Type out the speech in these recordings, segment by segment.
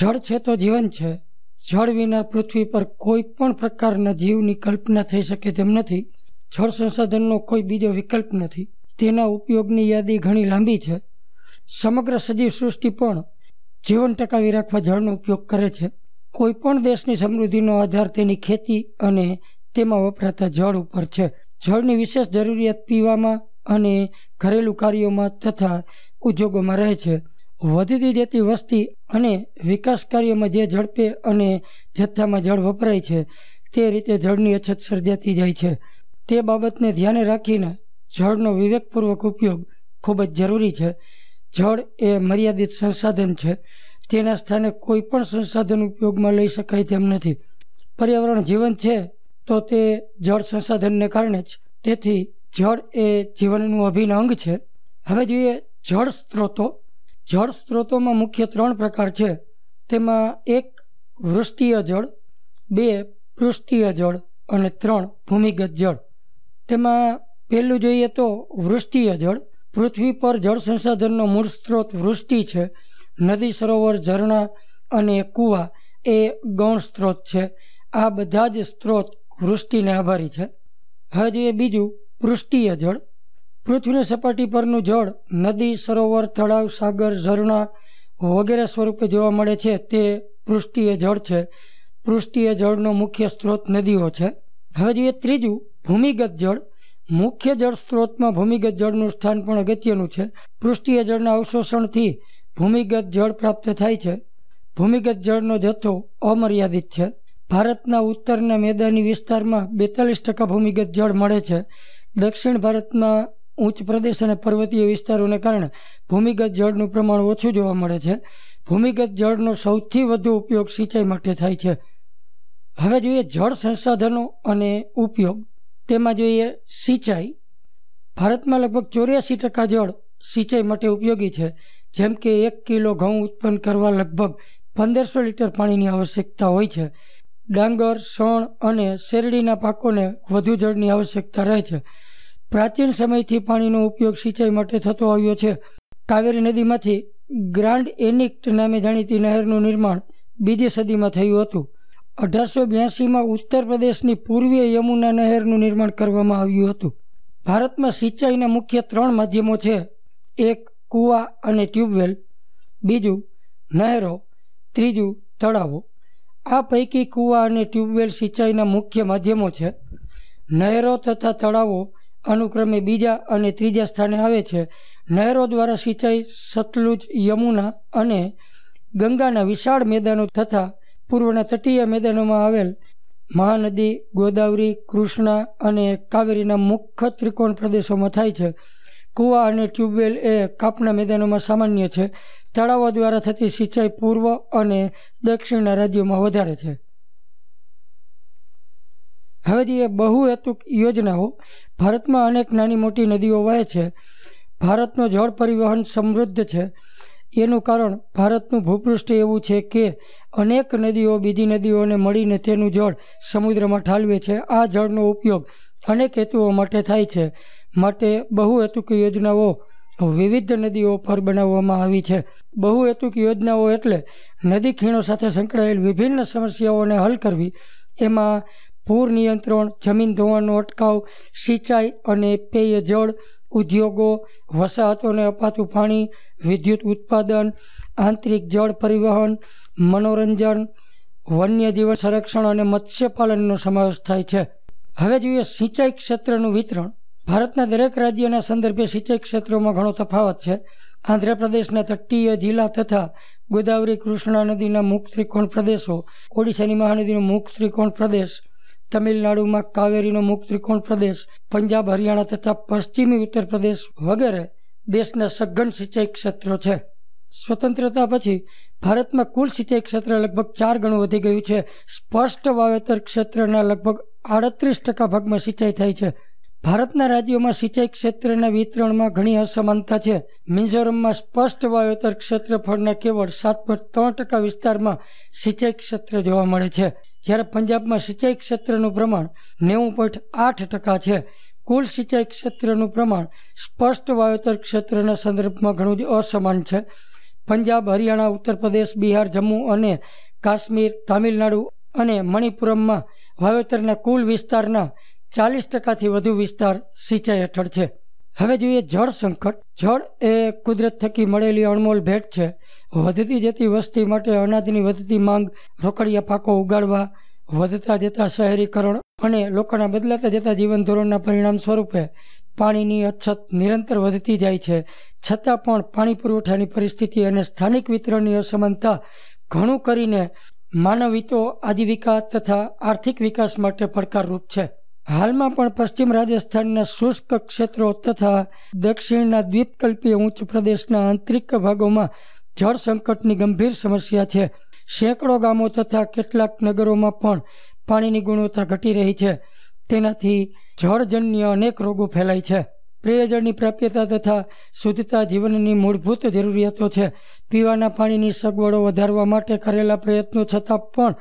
જળ છે તો જીવન છે જળ વિના પૃથ્વી પર કોઈ પણ પ્રકારના જીવની કલ્પના થઈ શકે તેમ નથી જળ સંસાધનનો કોઈ બીજો વિકલ્પ નથી તેના ઉપયોગની યાદી ઘણી લાંબી છે સમગ્ર સજીવ સૃષ્ટિ પણ જીવન ટકાવી રાખવા જળનો ઉપયોગ કરે છે કોઈ પણ દેશની સમૃદ્ધિનો આધાર તેની ખેતી અને તેમાં વપરાતા જળ ઉપર છે જળની વિશેષ જરૂરિયાત પીવામાં અને ઘરેલું કાર્યોમાં તથા ઉદ્યોગોમાં રહે છે વધતી જતી વસ્તી અને વિકાસ કાર્યમાં જે ઝડપે અને જથ્થામાં જળ વપરાય છે તે રીતે જળની અછત સર્જાતી જાય છે તે બાબતને ધ્યાને રાખીને જળનો વિવેકપૂર્વક ઉપયોગ ખૂબ જ જરૂરી છે જળ એ મર્યાદિત સંસાધન છે તેના સ્થાને કોઈ પણ સંસાધન ઉપયોગમાં લઈ શકાય તેમ નથી પર્યાવરણ જીવન છે તો તે જળ સંસાધનને કારણે જ તેથી જળ એ જીવનનું અભિન્ન અંગ છે હવે જોઈએ જળ સ્ત્રોતો જળ સ્ત્રોતોમાં મુખ્ય ત્રણ પ્રકાર છે તેમાં એક વૃષ્ટિય જળ બે પૃષ્ઠીય જળ અને ત્રણ ભૂમિગત જળ તેમાં પહેલું જોઈએ તો વૃષ્ટિય જળ પૃથ્વી પર જળ સંસાધનનો મૂળ સ્ત્રોત વૃષ્ટિ છે નદી સરોવર ઝરણા અને કૂવા એ ગૌણ સ્ત્રોત છે આ બધા જ સ્ત્રોત વૃષ્ટિને આભારી છે હવે જોઈએ બીજું પૃષ્ઠીય જળ પૃથ્વીની સપાટી પરનું જળ નદી સરોવર તળાવ સાગર ઝરણા વગેરે સ્વરૂપે જોવા મળે છે તે પૃષ્ટિએ જળ છે પૃષ્ટિએ જળનો મુખ્ય સ્ત્રોત નદીઓ છે હવે જોઈએ ત્રીજું ભૂમિગત જળ મુખ્ય જળ સ્ત્રોતમાં ભૂમિગત જળનું સ્થાન પણ અગત્યનું છે પૃષ્ઠીય જળના અવશોષણથી ભૂમિગત જળ પ્રાપ્ત થાય છે ભૂમિગત જળનો જથ્થો અમર્યાદિત છે ભારતના ઉત્તરના મેદાની વિસ્તારમાં બેતાલીસ ટકા ભૂમિગત જળ મળે છે દક્ષિણ ભારતમાં ઉચ્ચ પ્રદેશ અને પર્વતીય વિસ્તારોને કારણે ભૂમિગત જળનું પ્રમાણ ઓછું જોવા મળે છે ભૂમિગત જળનો સૌથી વધુ ઉપયોગ સિંચાઈ માટે થાય છે હવે જોઈએ જળ સંસાધનો અને ઉપયોગ તેમાં જોઈએ સિંચાઈ ભારતમાં લગભગ ચોર્યાસી ટકા જળ સિંચાઈ માટે ઉપયોગી છે જેમ કે એક કિલો ઘઉં ઉત્પન્ન કરવા લગભગ પંદરસો લીટર પાણીની આવશ્યકતા હોય છે ડાંગર શણ અને શેરડીના પાકોને વધુ જળની આવશ્યકતા રહે છે પ્રાચીન સમયથી પાણીનો ઉપયોગ સિંચાઈ માટે થતો આવ્યો છે કાવેરી નદીમાંથી ગ્રાન્ડ એનિક્ટ નામે જાણીતી નહેરનું નિર્માણ બીજી સદીમાં થયું હતું અઢારસો બ્યાસીમાં ઉત્તર પ્રદેશની પૂર્વીય યમુના નહેરનું નિર્માણ કરવામાં આવ્યું હતું ભારતમાં સિંચાઈના મુખ્ય ત્રણ માધ્યમો છે એક કૂવા અને ટ્યુબવેલ બીજું નહેરો ત્રીજું તળાવો આ પૈકી કૂવા અને ટ્યુબવેલ સિંચાઈના મુખ્ય માધ્યમો છે નહેરો તથા તળાવો અનુક્રમે બીજા અને ત્રીજા સ્થાને આવે છે નહેરો દ્વારા સિંચાઈ સતલુજ યમુના અને ગંગાના વિશાળ મેદાનો તથા પૂર્વના તટીય મેદાનોમાં આવેલ મહાનદી ગોદાવરી કૃષ્ણા અને કાવેરીના મુખ્ય ત્રિકોણ પ્રદેશોમાં થાય છે કૂવા અને ટ્યુબવેલ એ કાપના મેદાનોમાં સામાન્ય છે તળાવો દ્વારા થતી સિંચાઈ પૂર્વ અને દક્ષિણના રાજ્યોમાં વધારે છે હવે જે બહુહેતુક યોજનાઓ ભારતમાં અનેક નાની મોટી નદીઓ વહે છે ભારતનો જળ પરિવહન સમૃદ્ધ છે એનું કારણ ભારતનું ભૂપૃષ્ઠ એવું છે કે અનેક નદીઓ બીજી નદીઓને મળીને તેનું જળ સમુદ્રમાં ઠાલવે છે આ જળનો ઉપયોગ અનેક હેતુઓ માટે થાય છે માટે બહુહેતુક યોજનાઓ વિવિધ નદીઓ પર બનાવવામાં આવી છે બહુહેતુક યોજનાઓ એટલે નદી ખીણો સાથે સંકળાયેલ વિભિન્ન સમસ્યાઓને હલ કરવી એમાં પૂર નિયંત્રણ જમીન ધોવાનો અટકાવ સિંચાઈ અને પેયજળ ઉદ્યોગો વસાહતોને અપાતું પાણી વિદ્યુત ઉત્પાદન આંતરિક જળ પરિવહન મનોરંજન વન્યજીવન સંરક્ષણ અને મત્સ્યપાલનનો સમાવેશ થાય છે હવે જોઈએ સિંચાઈ ક્ષેત્રનું વિતરણ ભારતના દરેક રાજ્યના સંદર્ભે સિંચાઈ ક્ષેત્રોમાં ઘણો તફાવત છે આંધ્રપ્રદેશના તટીય જિલ્લા તથા ગોદાવરી કૃષ્ણા નદીના મુખ ત્રિકોણ પ્રદેશો ઓડિશાની મહાનદીનો મુખ ત્રિકોણ પ્રદેશ તમિલનાડુમાં કાવેરીનો મુખ ત્રિકોણ પ્રદેશ પંજાબ હરિયાણા તથા પશ્ચિમી ઉત્તર પ્રદેશ વગેરે દેશના સઘન સિંચાઈ ક્ષેત્રો છે સ્વતંત્રતા પછી ભારતમાં કુલ સિંચાઈ ક્ષેત્ર લગભગ ચાર ગણું વધી ગયું છે સ્પષ્ટ વાવેતર ક્ષેત્રના લગભગ આડત્રીસ ટકા ભાગમાં સિંચાઈ થાય છે ભારતના રાજ્યોમાં સિંચાઈ ક્ષેત્રના વિતરણમાં ઘણી અસમાનતા છે મિઝોરમમાં સ્પષ્ટ વાવેતર ક્ષેત્રફળના કેવળ સાત પોઈન્ટ ત્રણ ટકા વિસ્તારમાં સિંચાઈ ક્ષેત્ર જોવા મળે છે જ્યારે પંજાબમાં સિંચાઈ ક્ષેત્રનું પ્રમાણ નેવું પોઈન્ટ આઠ ટકા છે કુલ સિંચાઈ ક્ષેત્રનું પ્રમાણ સ્પષ્ટ વાવેતર ક્ષેત્રના સંદર્ભમાં ઘણું જ અસમાન છે પંજાબ હરિયાણા ઉત્તર પ્રદેશ બિહાર જમ્મુ અને કાશ્મીર તામિલનાડુ અને મણિપુરમમાં વાવેતરના કુલ વિસ્તારના ચાલીસ ટકાથી વધુ વિસ્તાર સિંચાઈ હેઠળ છે હવે જોઈએ જળ સંકટ જળ એ કુદરત થકી મળેલી અણમોલ ભેટ છે વધતી જતી વસ્તી માટે અનાજની વધતી માંગ રોકડિયા પાકો ઉગાડવા વધતા જતા શહેરીકરણ અને લોકોના બદલાતા જતા જીવનધોરણના પરિણામ સ્વરૂપે પાણીની અછત નિરંતર વધતી જાય છે છતાં પણ પાણી પુરવઠાની પરિસ્થિતિ અને સ્થાનિક વિતરણની અસમાનતા ઘણું કરીને માનવિતો આજીવિકા તથા આર્થિક વિકાસ માટે પડકારરૂપ છે હાલમાં પણ પશ્ચિમ રાજસ્થાનના શુષ્ક ક્ષેત્રો તથા દક્ષિણના દ્વીપકલ્પીય ઉચ્ચ પ્રદેશના આંતરિક ભાગોમાં જળ સંકટની ગંભીર સમસ્યા છે સેંકડો ગામો તથા કેટલાક નગરોમાં પણ પાણીની ગુણવત્તા ઘટી રહી છે તેનાથી જળજન્ય અનેક રોગો ફેલાય છે પ્રિયજળની પ્રાપ્યતા તથા શુદ્ધતા જીવનની મૂળભૂત જરૂરિયાતો છે પીવાના પાણીની સગવડો વધારવા માટે કરેલા પ્રયત્નો છતાં પણ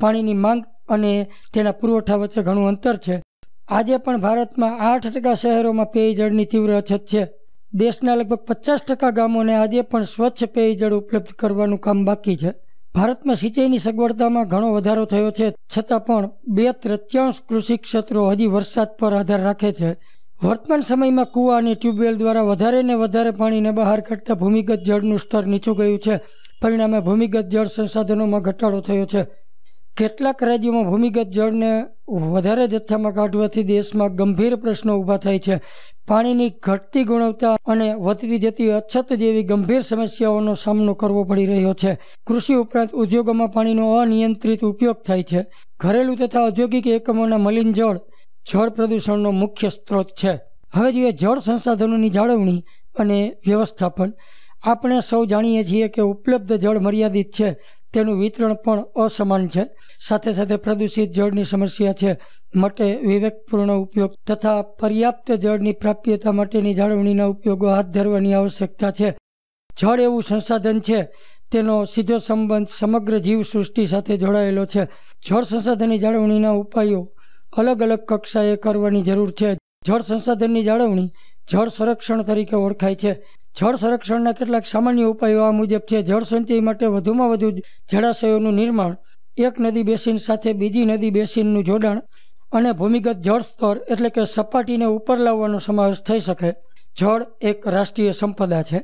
પાણીની માંગ અને તેના પુરવઠા વચ્ચે ઘણું અંતર છે આજે પણ ભારતમાં આઠ ટકા શહેરોમાં પેયજળની તીવ્ર અછત છે દેશના લગભગ પચાસ ટકા ગામોને આજે પણ સ્વચ્છ પેયજળ ઉપલબ્ધ કરવાનું કામ બાકી છે ભારતમાં સિંચાઈની સગવડતામાં ઘણો વધારો થયો છે છતાં પણ બે ત્રત્યાંશ કૃષિ ક્ષેત્રો હજી વરસાદ પર આધાર રાખે છે વર્તમાન સમયમાં કૂવા અને ટ્યુબવેલ દ્વારા વધારે ને વધારે પાણીને બહાર કાઢતા ભૂમિગત જળનું સ્તર નીચું ગયું છે પરિણામે ભૂમિગત જળ સંસાધનોમાં ઘટાડો થયો છે કેટલાક રાજ્યોમાં ભૂમિગત જળને વધારે જથ્થામાં કાઢવાથી દેશમાં ગંભીર પ્રશ્નો ઊભા થાય છે પાણીની ઘટતી ગુણવત્તા અને વધતી જતી અછત જેવી ગંભીર સમસ્યાઓનો સામનો કરવો પડી રહ્યો છે કૃષિ ઉપરાંત ઉદ્યોગોમાં પાણીનો અનિયંત્રિત ઉપયોગ થાય છે ઘરેલું તથા ઔદ્યોગિક એકમોના મલિન જળ જળ પ્રદૂષણનો મુખ્ય સ્ત્રોત છે હવે જોઈએ જળ સંસાધનોની જાળવણી અને વ્યવસ્થાપન આપણે સૌ જાણીએ છીએ કે ઉપલબ્ધ જળ મર્યાદિત છે તેનું વિતરણ પણ અસમાન છે સાથે સાથે પ્રદૂષિત જળની સમસ્યા છે માટે વિવેકપૂર્ણ ઉપયોગ તથા પર્યાપ્ત જળની પ્રાપ્યતા માટેની જાળવણીના ઉપયોગો હાથ ધરવાની આવશ્યકતા છે જળ એવું સંસાધન છે તેનો સીધો સંબંધ સમગ્ર જીવસૃષ્ટિ સાથે જોડાયેલો છે જળ સંસાધનની જાળવણીના ઉપાયો અલગ અલગ કક્ષાએ કરવાની જરૂર છે જળ સંસાધનની જાળવણી જળ સંરક્ષણ તરીકે ઓળખાય છે જળ સંરક્ષણના કેટલાક સામાન્ય ઉપાયો આ મુજબ છે જળ સંચય માટે વધુમાં વધુ જળાશયોનું નિર્માણ એક નદી બેસીન સાથે બીજી નદી બેસીનનું જોડાણ અને ભૂમિગત જળ સ્તર એટલે કે સપાટીને ઉપર લાવવાનો સમાવેશ થઈ શકે જળ એક રાષ્ટ્રીય સંપદા છે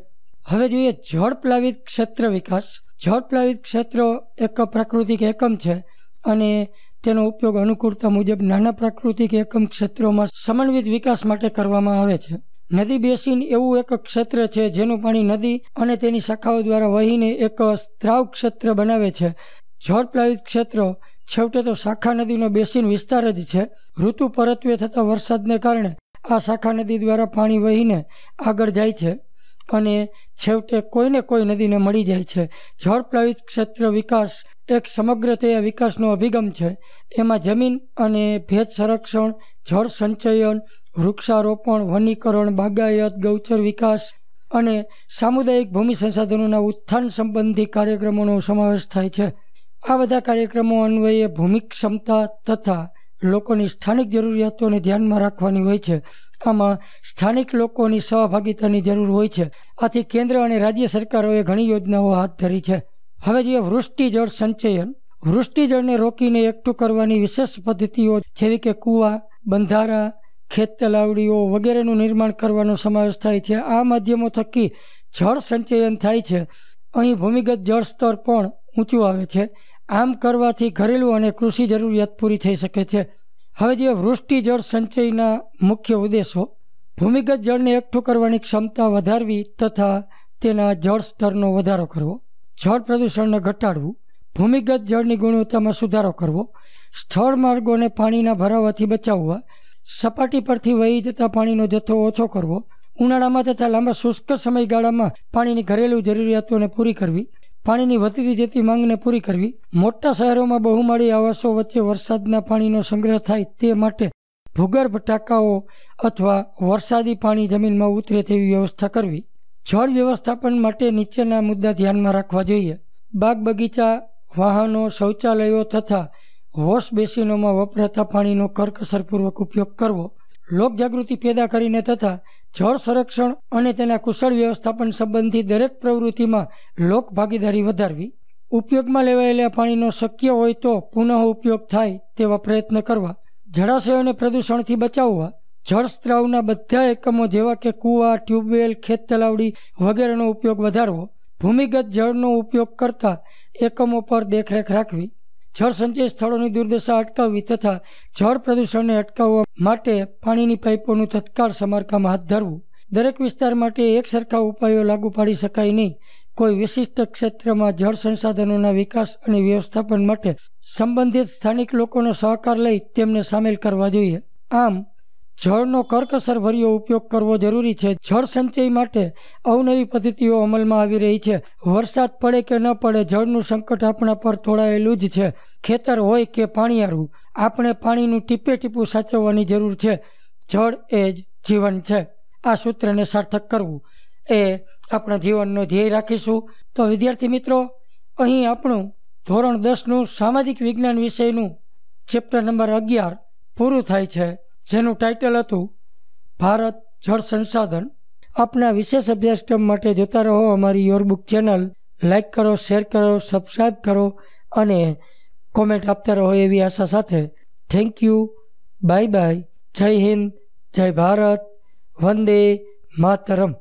હવે જોઈએ જળ પ્લાવિત ક્ષેત્ર વિકાસ જળ પ્લાવિત ક્ષેત્ર એક પ્રાકૃતિક એકમ છે અને તેનો ઉપયોગ અનુકૂળતા મુજબ નાના પ્રાકૃતિક એકમ ક્ષેત્રોમાં સમન્વિત વિકાસ માટે કરવામાં આવે છે નદી બેસીન એવું એક ક્ષેત્ર છે જેનું પાણી નદી અને તેની શાખાઓ દ્વારા વહીને એક સ્ત્રાવ ક્ષેત્ર બનાવે છે જળ પ્લાવિત ક્ષેત્ર છેવટે તો શાખા નદીનો બેસીન વિસ્તાર જ છે ઋતુ પરત્વે થતા વરસાદને કારણે આ શાખા નદી દ્વારા પાણી વહીને આગળ જાય છે અને છેવટે કોઈને કોઈ નદીને મળી જાય છે જળ પ્લાવિત ક્ષેત્ર વિકાસ એક સમગ્રતેય વિકાસનો અભિગમ છે એમાં જમીન અને ભેજ સંરક્ષણ જળ સંચયન વૃક્ષારોપણ વનીકરણ બાગાયત ગૌચર વિકાસ અને સામુદાયિક ભૂમિ સંસાધનોના ઉત્થાન સંબંધી કાર્યક્રમોનો સમાવેશ થાય છે આ બધા કાર્યક્રમો અન્વયે ભૂમિ ક્ષમતા તથા લોકોની સ્થાનિક જરૂરિયાતોને ધ્યાનમાં રાખવાની હોય છે આમાં સ્થાનિક લોકોની સહભાગિતાની જરૂર હોય છે આથી કેન્દ્ર અને રાજ્ય સરકારોએ ઘણી યોજનાઓ હાથ ધરી છે હવે જે વૃષ્ટિજળ સંચયન વૃષ્ટિજળને રોકીને એકઠું કરવાની વિશેષ પદ્ધતિઓ જેવી કે કૂવા બંધારા ખેત તલાવડીઓ વગેરેનું નિર્માણ કરવાનો સમાવેશ થાય છે આ માધ્યમો થકી જળ સંચયન થાય છે અહીં ભૂમિગત જળ સ્તર પણ ઊંચું આવે છે આમ કરવાથી ઘરેલું અને કૃષિ જરૂરિયાત પૂરી થઈ શકે છે હવે જે વૃષ્ટિ જળ સંચયના મુખ્ય ઉદ્દેશો ભૂમિગત જળને એકઠું કરવાની ક્ષમતા વધારવી તથા તેના જળ સ્તરનો વધારો કરવો જળ પ્રદૂષણને ઘટાડવું ભૂમિગત જળની ગુણવત્તામાં સુધારો કરવો સ્થળ માર્ગોને પાણીના ભરાવાથી બચાવવા સપાટી પરથી વહી જતા પાણીનો જથ્થો ઓછો કરવો ઉનાળામાં તથા લાંબા શુષ્ક સમયગાળામાં પાણીની ઘરેલું જરૂરિયાતોને પૂરી કરવી પાણીની વધતી જતી માંગને પૂરી કરવી મોટા શહેરોમાં બહુમાળી આવાસો વચ્ચે વરસાદના પાણીનો સંગ્રહ થાય તે માટે ભૂગર્ભ ટાંકાઓ અથવા વરસાદી પાણી જમીનમાં ઉતરે તેવી વ્યવસ્થા કરવી જળ વ્યવસ્થાપન માટે નીચેના મુદ્દા ધ્યાનમાં રાખવા જોઈએ બાગ બગીચા વાહનો શૌચાલયો તથા વોશ બેસિનોમાં વપરાતા પાણીનો કરકસરપૂર્વક ઉપયોગ કરવો લોક જાગૃતિ પેદા કરીને તથા જળ સંરક્ષણ અને તેના કુશળ વ્યવસ્થાપન સંબંધી દરેક પ્રવૃત્તિમાં લોકભાગીદારી વધારવી ઉપયોગમાં લેવાયેલા પાણીનો શક્ય હોય તો પુનઃ ઉપયોગ થાય તેવા પ્રયત્ન કરવા જળાશયોને પ્રદૂષણથી બચાવવા જળસ્ત્રાવના બધા એકમો જેવા કે કૂવા ટ્યુબવેલ ખેત તલાવડી વગેરેનો ઉપયોગ વધારવો ભૂમિગત જળનો ઉપયોગ કરતા એકમો પર દેખરેખ રાખવી જળ સંચય સ્થળોની દુર્દશા અટકાવવી તથા જળ પ્રદૂષણને અટકાવવા માટે પાણીની પાઇપોનું તત્કાળ સમારકામ હાથ ધરવું દરેક વિસ્તાર માટે એક સરખા ઉપાયો લાગુ પાડી શકાય નહીં કોઈ વિશિષ્ટ ક્ષેત્રમાં જળ સંસાધનોના વિકાસ અને વ્યવસ્થાપન માટે સંબંધિત સ્થાનિક લોકોનો સહકાર લઈ તેમને સામેલ કરવા જોઈએ આમ જળનો કર્કસરભર્યો ઉપયોગ કરવો જરૂરી છે જળ સંચય માટે અવનવી પદ્ધતિઓ અમલમાં આવી રહી છે વરસાદ પડે કે ન પડે જળનું સંકટ આપણા પર તોળાયેલું જ છે ખેતર હોય કે પાણીયારું આપણે પાણીનું ટીપે ટીપું સાચવવાની જરૂર છે જળ એ જ જીવન છે આ સૂત્રને સાર્થક કરવું એ આપણા જીવનનો ધ્યેય રાખીશું તો વિદ્યાર્થી મિત્રો અહીં આપણું ધોરણ દસનું સામાજિક વિજ્ઞાન વિષયનું ચેપ્ટર નંબર અગિયાર પૂરું થાય છે જેનું ટાઇટલ હતું ભારત જળ સંસાધન આપના વિશેષ અભ્યાસક્રમ માટે જોતા રહો અમારી યોર બુક ચેનલ લાઇક કરો શેર કરો સબસ્ક્રાઈબ કરો અને કોમેન્ટ આપતા રહો એવી આશા સાથે થેન્ક યુ બાય બાય જય હિન્દ જય ભારત વંદે માતરમ